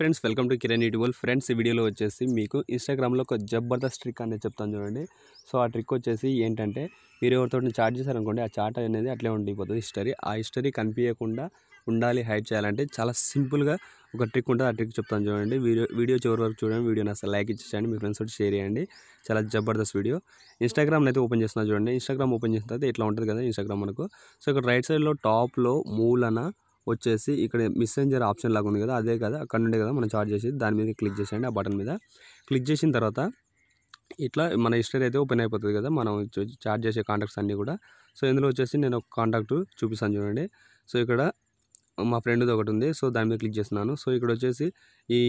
friends welcome to Kiran YouTube friends ఈ వీడియోలో వచ్చేసి మీకు ఇన్స్టాగ్రామ్లో ఒక జబర్దస్త్ ట్రిక్ అనేది చెప్తాను చూడండి సో ఆ ట్రిక్ వచ్చేసి ఏంటంటే మీరు ఎవరితో చాట్ చేశారనుకోండి ఆ చాట్ అనేది అట్లే ఉండిపోతుంది హిస్టరీ ఆ హిస్టరీ కనిపించకుండా ఉండాలి హైడ్ చేయాలంటే చాలా సింపుల్గా ఒక ట్రిక్ ఉంటుంది ఆ ట్రిక్ చెప్తాను చూడండి వీడియో వీడియో చివరి వరకు చూడండి వీడియో నా లైక్ ఇచ్చేయండి మీ ఫ్రెండ్స్ తోటి షేర్ చేయండి చాలా జబర్దస్త్ వీడియో ఇన్స్టాగ్రామ్ అయితే ఓపెన్ చేస్తున్నా చూడండి ఇన్స్టాగ్రామ్ ఓపెన్ చేసిన తర్వాత ఇట్లా ఉంటుంది కదా ఇన్స్టాగ్రామ్ మనకు సో ఇక్కడ రైట్ సైడ్లో టాప్లో మూలన వచ్చేసి ఇక్కడ మెసెంజర్ ఆప్షన్ లాగా ఉంది కదా అదే కదా అక్కడ నుండి కదా మనం చార్జ్ చేసేది దాని మీద క్లిక్ చేసేయండి ఆ బటన్ మీద క్లిక్ చేసిన తర్వాత ఇట్లా మన హిస్టరీ అయితే ఓపెన్ అయిపోతుంది కదా మనం చార్జ్ చేసే కాంటాక్ట్స్ అన్నీ కూడా సో ఇందులో వచ్చేసి నేను ఒక కాంటాక్ట్ చూపిస్తాను చూడండి సో ఇక్కడ మా ఫ్రెండ్ది ఒకటి ఉంది సో దాని మీద క్లిక్ చేస్తున్నాను సో ఇక్కడ వచ్చేసి ఈ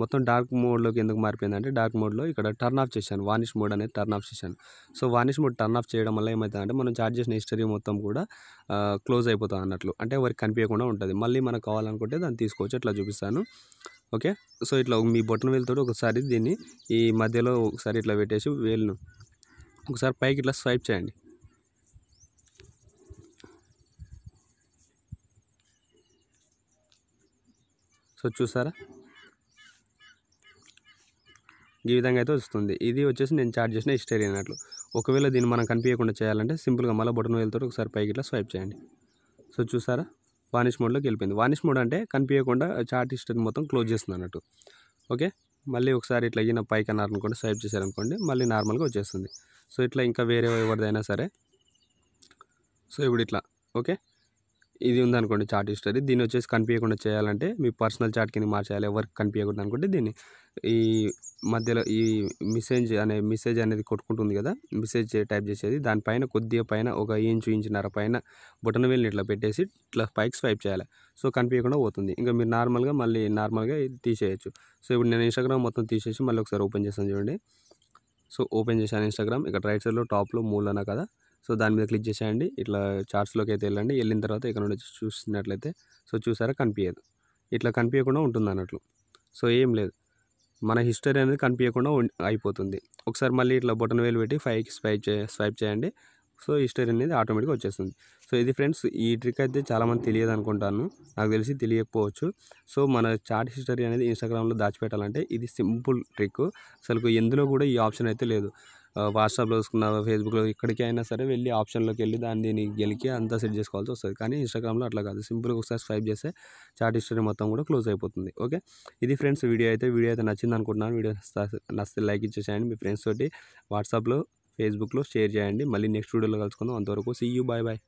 మొత్తం డార్క్ మోడ్లోకి ఎందుకు మారిపోయిందంటే డార్క్ మోడ్లో ఇక్కడ టర్న్ ఆఫ్ చేశాను వానిష్ మోడ్ అనేది టర్న్ ఆఫ్ చేశాను so vanish mode turn off చేయడం వల్ల ఏమవుతుందంటే మనం చార్జ్ చేసిన హిస్టరీ మొత్తం కూడా క్లోజ్ అయిపోతుంది అన్నట్లు అంటే వారికి కనిపించకుండా ఉంటుంది మళ్ళీ మనకు కావాలనుకుంటే దాన్ని తీసుకోవచ్చు అట్లా చూపిస్తాను ఓకే సో ఇట్లా మీ బొట్టన వేలుతో ఒకసారి దీన్ని ఈ మధ్యలో ఒకసారి ఇట్లా పెట్టేసి వేలును ఒకసారి పైకి ఇట్లా స్వైప్ చేయండి సో చూసారా ఈ విధంగా అయితే వస్తుంది ఇది వచ్చేసి నేను చార్జ్ చేసిన హిస్టరీ అన్నట్లు ఒకవేళ దీన్ని మనం కనిపించకుండా చేయాలంటే సింపుల్గా మళ్ళీ బటన్ వేలతో ఒకసారి పైకి ఇట్లా స్వైప్ చేయండి సో చూసారా వానిష్ మోడ్లోకి వెళ్ళిపోయింది వానిష్ మోడ్ అంటే కనిపించకుండా చార్ట్ హిస్టరీ మొత్తం క్లోజ్ చేస్తుంది అన్నట్టు ఓకే మళ్ళీ ఒకసారి ఇట్లా అయిన పైకి అనుకోండి స్వైప్ చేశారనుకోండి మళ్ళీ నార్మల్గా వచ్చేస్తుంది సో ఇట్లా ఇంకా వేరే ఎవరిదైనా సరే సో ఇప్పుడు ఇట్లా ఓకే ఇది ఉందనుకోండి చార్ట్ హిస్టరీ దీన్ని వచ్చేసి కనిపించకుండా చేయాలంటే మీ పర్సనల్ చార్ట్ కింద మార్చేయాలి ఎవరికి కనిపించకూడదు అనుకుంటే దీన్ని ఈ మధ్యలో ఈ మెసేజ్ అనే మెసేజ్ అనేది కొట్టుకుంటుంది కదా మెసేజ్ టైప్ చేసేది దానిపైన కొద్దిగా పైన ఒక ఇంచు ఇంచున్నర పైన బొటన వేలిని ఇట్లా పెట్టేసి ఇట్లా పైకి స్వైప్ చేయాలి సో కనిపించకుండా పోతుంది ఇంకా మీరు నార్మల్గా మళ్ళీ నార్మల్గా తీసేయచ్చు సో ఇప్పుడు నేను ఇన్స్టాగ్రామ్ మొత్తం తీసేసి మళ్ళీ ఒకసారి ఓపెన్ చేస్తాను చూడండి సో ఓపెన్ చేశాను ఇన్స్టాగ్రామ్ ఇక్కడ రైట్ సైడ్లో టాప్లో మూలన కదా సో దాని మీద క్లిక్ చేసేయండి ఇట్లా చార్ట్స్లోకి అయితే వెళ్ళండి వెళ్ళిన తర్వాత ఇక్కడ నుండి చూసినట్లయితే సో చూసారా కనిపించదు ఇట్లా కనిపించకుండా ఉంటుంది అన్నట్లు సో ఏం లేదు మన హిస్టరీ అనేది కనిపించకుండా అయిపోతుంది ఒకసారి మళ్ళీ ఇట్లా బొటన్ వేలు పెట్టి ఫైవ్కి స్వైప్ చే స్వైప్ చేయండి సో హిస్టరీ అనేది ఆటోమేటిక్గా వచ్చేస్తుంది సో ఇది ఫ్రెండ్స్ ఈ ట్రిక్ అయితే చాలామంది తెలియదు అనుకుంటాను నాకు తెలిసి తెలియకపోవచ్చు సో మన చాట్ హిస్టరీ అనేది ఇన్స్టాగ్రామ్లో దాచిపెట్టాలంటే ఇది సింపుల్ ట్రిక్ అసలు ఎందులో కూడా ఈ ఆప్షన్ అయితే లేదు వాట్సాప్లో చూసుకున్న ఫేస్బుక్లో ఎక్కడికైనా సరే వెళ్ళి ఆప్షన్లోకి వెళ్ళి దాన్ని గెలికి అంతా సెట్ చేసుకోవాల్సి వస్తుంది కానీ ఇన్స్టాగ్రామ్లో అట్లా కాదు సింపుల్గా ఒకసారి స్వైప్ చేస్తే చాట్ హిస్టరీ మొత్తం కూడా క్లోజ్ అయిపోతుంది ఓకే ఇది ఫ్రెండ్స్ వీడియో అయితే వీడియో అయితే నచ్చింది అనుకుంటున్నాను వీడియో నచ్చితే లైక్ ఇచ్చేసేయండి మీ ఫ్రెండ్స్ తోటి వాట్సాప్లో ఫేస్బుక్లో షేర్ చేయండి మళ్ళీ నెక్స్ట్ వీడియోలో కలుసుకుందాం అంతవరకు సీ యూ బాయ్ బాయ్